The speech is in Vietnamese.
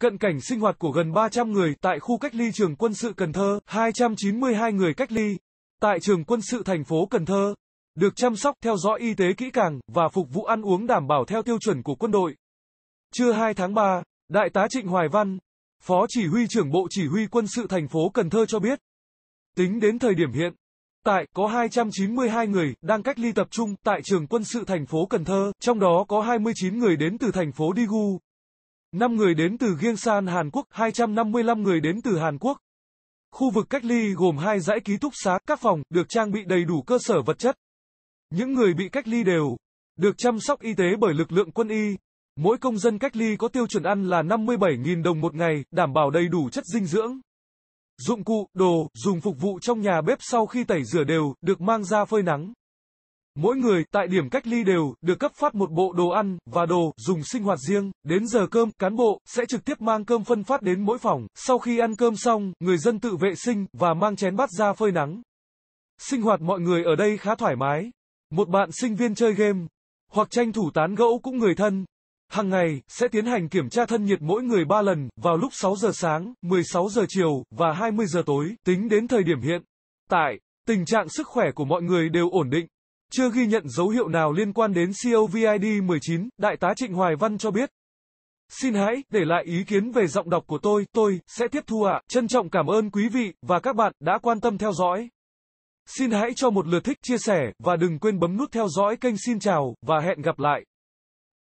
Cận cảnh sinh hoạt của gần 300 người tại khu cách ly trường quân sự Cần Thơ, 292 người cách ly tại trường quân sự thành phố Cần Thơ, được chăm sóc theo dõi y tế kỹ càng và phục vụ ăn uống đảm bảo theo tiêu chuẩn của quân đội. Trưa 2 tháng 3, Đại tá Trịnh Hoài Văn, Phó Chỉ huy trưởng Bộ Chỉ huy Quân sự thành phố Cần Thơ cho biết, tính đến thời điểm hiện, tại có 292 người đang cách ly tập trung tại trường quân sự thành phố Cần Thơ, trong đó có 29 người đến từ thành phố Daegu. 5 người đến từ Gyeongsan, Hàn Quốc, 255 người đến từ Hàn Quốc. Khu vực cách ly gồm hai dãy ký túc xá, các phòng, được trang bị đầy đủ cơ sở vật chất. Những người bị cách ly đều, được chăm sóc y tế bởi lực lượng quân y. Mỗi công dân cách ly có tiêu chuẩn ăn là 57.000 đồng một ngày, đảm bảo đầy đủ chất dinh dưỡng. Dụng cụ, đồ, dùng phục vụ trong nhà bếp sau khi tẩy rửa đều, được mang ra phơi nắng. Mỗi người tại điểm cách ly đều được cấp phát một bộ đồ ăn và đồ dùng sinh hoạt riêng. Đến giờ cơm, cán bộ sẽ trực tiếp mang cơm phân phát đến mỗi phòng. Sau khi ăn cơm xong, người dân tự vệ sinh và mang chén bát ra phơi nắng. Sinh hoạt mọi người ở đây khá thoải mái. Một bạn sinh viên chơi game hoặc tranh thủ tán gẫu cũng người thân. Hàng ngày sẽ tiến hành kiểm tra thân nhiệt mỗi người 3 lần vào lúc 6 giờ sáng, 16 giờ chiều và 20 giờ tối, tính đến thời điểm hiện tại, tình trạng sức khỏe của mọi người đều ổn định. Chưa ghi nhận dấu hiệu nào liên quan đến COVID-19, Đại tá Trịnh Hoài Văn cho biết. Xin hãy để lại ý kiến về giọng đọc của tôi, tôi sẽ tiếp thu ạ. À. Trân trọng cảm ơn quý vị và các bạn đã quan tâm theo dõi. Xin hãy cho một lượt thích, chia sẻ và đừng quên bấm nút theo dõi kênh Xin chào và hẹn gặp lại.